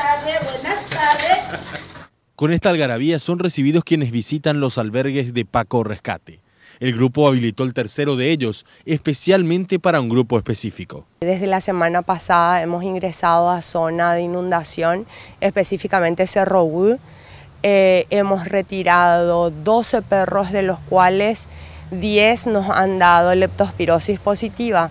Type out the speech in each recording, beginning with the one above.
tardes, buenas tardes. Con esta algarabía son recibidos quienes visitan los albergues de Paco Rescate. El grupo habilitó el tercero de ellos, especialmente para un grupo específico. Desde la semana pasada hemos ingresado a zona de inundación, específicamente Cerro Wood. Eh, hemos retirado 12 perros, de los cuales 10 nos han dado leptospirosis positiva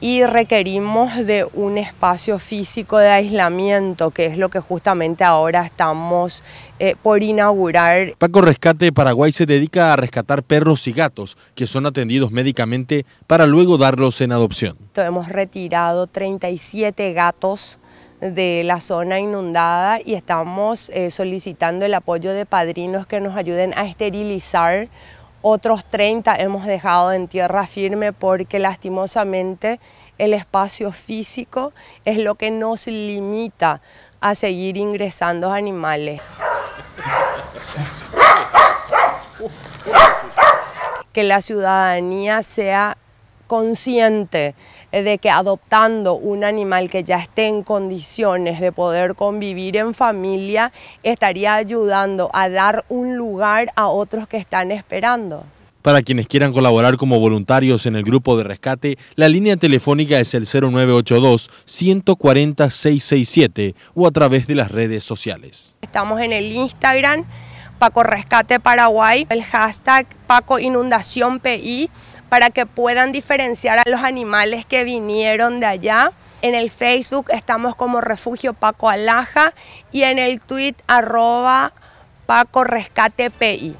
y requerimos de un espacio físico de aislamiento, que es lo que justamente ahora estamos eh, por inaugurar. Paco Rescate Paraguay se dedica a rescatar perros y gatos que son atendidos médicamente para luego darlos en adopción. Hemos retirado 37 gatos de la zona inundada y estamos eh, solicitando el apoyo de padrinos que nos ayuden a esterilizar otros 30 hemos dejado en tierra firme porque lastimosamente el espacio físico es lo que nos limita a seguir ingresando animales. Que la ciudadanía sea consciente eh, de que adoptando un animal que ya esté en condiciones de poder convivir en familia, estaría ayudando a dar un lugar a otros que están esperando. Para quienes quieran colaborar como voluntarios en el grupo de rescate, la línea telefónica es el 0982-140-667 o a través de las redes sociales. Estamos en el Instagram, Paco Rescate Paraguay, el hashtag Paco Inundación PI para que puedan diferenciar a los animales que vinieron de allá. En el Facebook estamos como Refugio Paco Alaja y en el tweet arroba Paco Rescate PI.